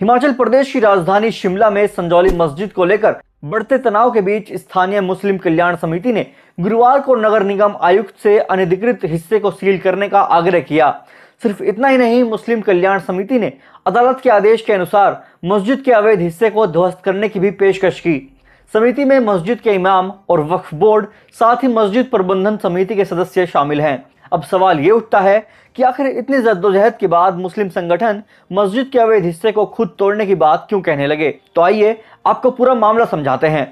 हिमाचल प्रदेश की राजधानी शिमला में संजौली मस्जिद को लेकर बढ़ते तनाव के बीच स्थानीय मुस्लिम कल्याण समिति ने गुरुवार को नगर निगम आयुक्त से अनधिकृत हिस्से को सील करने का आग्रह किया सिर्फ इतना ही नहीं मुस्लिम कल्याण समिति ने अदालत के आदेश के अनुसार मस्जिद के अवैध हिस्से को ध्वस्त करने की भी पेशकश की समिति में मस्जिद के इमाम और वक्फ बोर्ड साथ ही मस्जिद प्रबंधन समिति के सदस्य शामिल हैं अब सवाल ये उठता है कि आखिर इतनी जद्दोजहद के बाद मुस्लिम संगठन मस्जिद के अवैध हिस्से को खुद तोड़ने की बात क्यों कहने लगे तो आइए आपको पूरा मामला समझाते हैं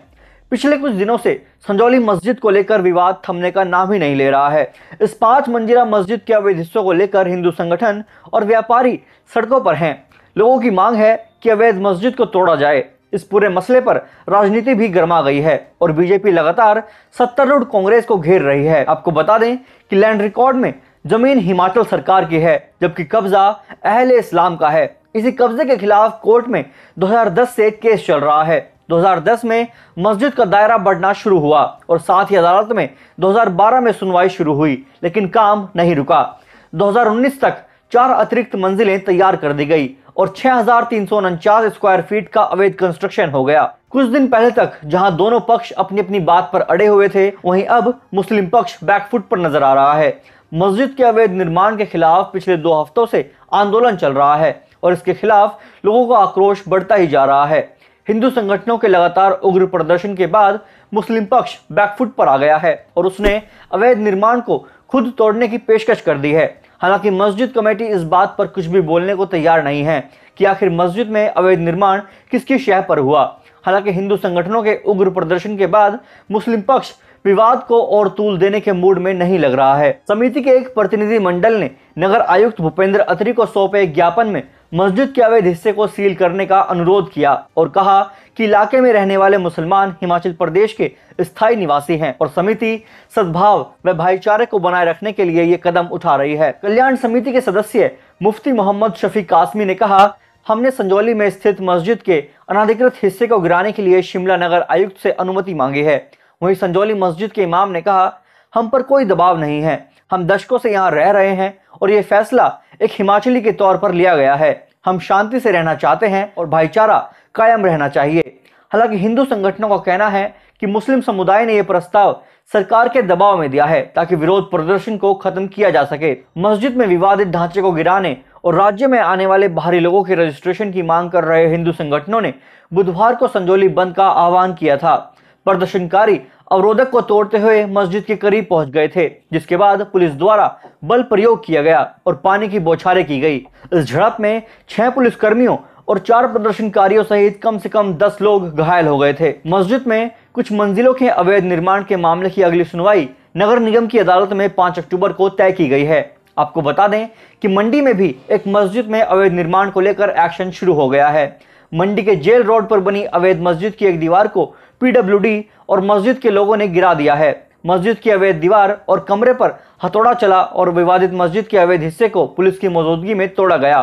पिछले कुछ दिनों से संजौली मस्जिद को लेकर विवाद थमने का नाम ही नहीं ले रहा है इस पांच मंजिला मस्जिद के अवैध हिस्सों को लेकर हिंदू संगठन और व्यापारी सड़कों पर हैं लोगों की मांग है कि अवैध मस्जिद को तोड़ा जाए इस पूरे मसले पर राजनीति भी गर्मा गई है और बीजेपी लगातार सत्तारूढ़ कांग्रेस को घेर रही है आपको बता दें कि लैंड रिकॉर्ड में जमीन हिमाचल सरकार की है जबकि कब्जा अहले इस्लाम का है इसी कब्जे के खिलाफ कोर्ट में 2010 से केस चल रहा है 2010 में मस्जिद का दायरा बढ़ना शुरू हुआ और साथ ही अदालत में 2012 में सुनवाई शुरू हुई लेकिन काम नहीं रुका 2019 तक चार अतिरिक्त मंजिलें तैयार कर दी गई और छह स्क्वायर फीट का अवैध कंस्ट्रक्शन हो गया कुछ दिन पहले तक जहां दोनों पक्ष अपनी अपनी बात पर अड़े हुए थे वहीं अब मुस्लिम पक्ष बैकफुट पर नजर आ रहा है मस्जिद के अवैध निर्माण के खिलाफ पिछले दो हफ्तों से आंदोलन चल रहा है और इसके खिलाफ लोगों का आक्रोश बढ़ता ही जा रहा है हिंदू संगठनों के लगातार उग्र प्रदर्शन के बाद मुस्लिम पक्ष बैकफुट पर आ गया है और उसने अवैध निर्माण को खुद तोड़ने की पेशकश कर दी है हालांकि मस्जिद कमेटी इस बात पर कुछ भी बोलने को तैयार नहीं है कि आखिर मस्जिद में अवैध निर्माण किसकी शह पर हुआ हालांकि हिंदू संगठनों के उग्र प्रदर्शन के बाद मुस्लिम पक्ष विवाद को और तूल देने के मूड में नहीं लग रहा है समिति के एक प्रतिनिधि मंडल ने नगर आयुक्त भूपेंद्र अत्री को सौंपे ज्ञापन में मस्जिद के अवैध हिस्से को सील करने का अनुरोध किया और कहा कि इलाके में रहने वाले मुसलमान हिमाचल प्रदेश के स्थायी निवासी हैं और समिति सद्भाव व भाईचारे को बनाए रखने के लिए ये कदम उठा रही है कल्याण समिति के सदस्य मुफ्ती मोहम्मद शफी कासमी ने कहा हमने संजौली में स्थित मस्जिद के अनाधिकृत हिस्से को गिराने के लिए शिमला नगर आयुक्त से अनुमति मांगी है वहीं संजौली मस्जिद के इमाम ने कहा हम पर कोई दबाव नहीं है हम दशकों से यहाँ रह रहे हैं और ये फैसला एक हिमाचली के तौर पर लिया गया है हम शांति से रहना चाहते हैं और भाईचारा कायम रहना चाहिए हालांकि हिंदू संगठनों का कहना है कि मुस्लिम समुदाय ने यह प्रस्ताव सरकार के दबाव में दिया है ताकि विरोध प्रदर्शन को खत्म किया जा सके मस्जिद में विवादित ढांचे को गिराने और राज्य में आने वाले बाहरी लोगों के रजिस्ट्रेशन की मांग कर रहे हिंदू संगठनों ने बुधवार को संजोली बंद का आह्वान किया था प्रदर्शनकारी अवरोधक को तोड़ते हुए मस्जिद के करीब पहुंच गए थे जिसके बाद पुलिस द्वारा बल प्रयोग किया गया और पानी की बौछारें की गई इस झड़प में छह पुलिसकर्मियों और चार प्रदर्शनकारियों सहित कम से कम दस लोग घायल हो गए थे मस्जिद में कुछ मंजिलों के अवैध निर्माण के मामले की अगली सुनवाई नगर निगम की अदालत में पांच अक्टूबर को तय की गई है आपको बता दें कि मंडी में भी एक मस्जिद में अवैध निर्माण को लेकर एक्शन शुरू हो गया है मंडी के जेल रोड पर बनी अवैध मस्जिद की एक दीवार को पीडब्ल्यूडी और मस्जिद के लोगों ने गिरा दिया है मस्जिद की अवैध दीवार और कमरे पर हथौड़ा चला और विवादित मस्जिद के अवैध हिस्से को पुलिस की मौजूदगी में तोड़ा गया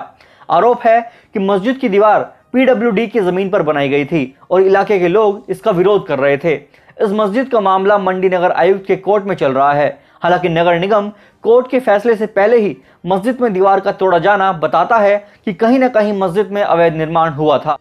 आरोप है कि मस्जिद की दीवार पीडब्ल्यूडी की जमीन पर बनाई गई थी और इलाके के लोग इसका विरोध कर रहे थे इस मस्जिद का मामला मंडी नगर आयुक्त के कोर्ट में चल रहा है हालांकि नगर निगम कोर्ट के फैसले से पहले ही मस्जिद में दीवार का तोड़ा जाना बताता है कि कहीं ना कहीं मस्जिद में अवैध निर्माण हुआ था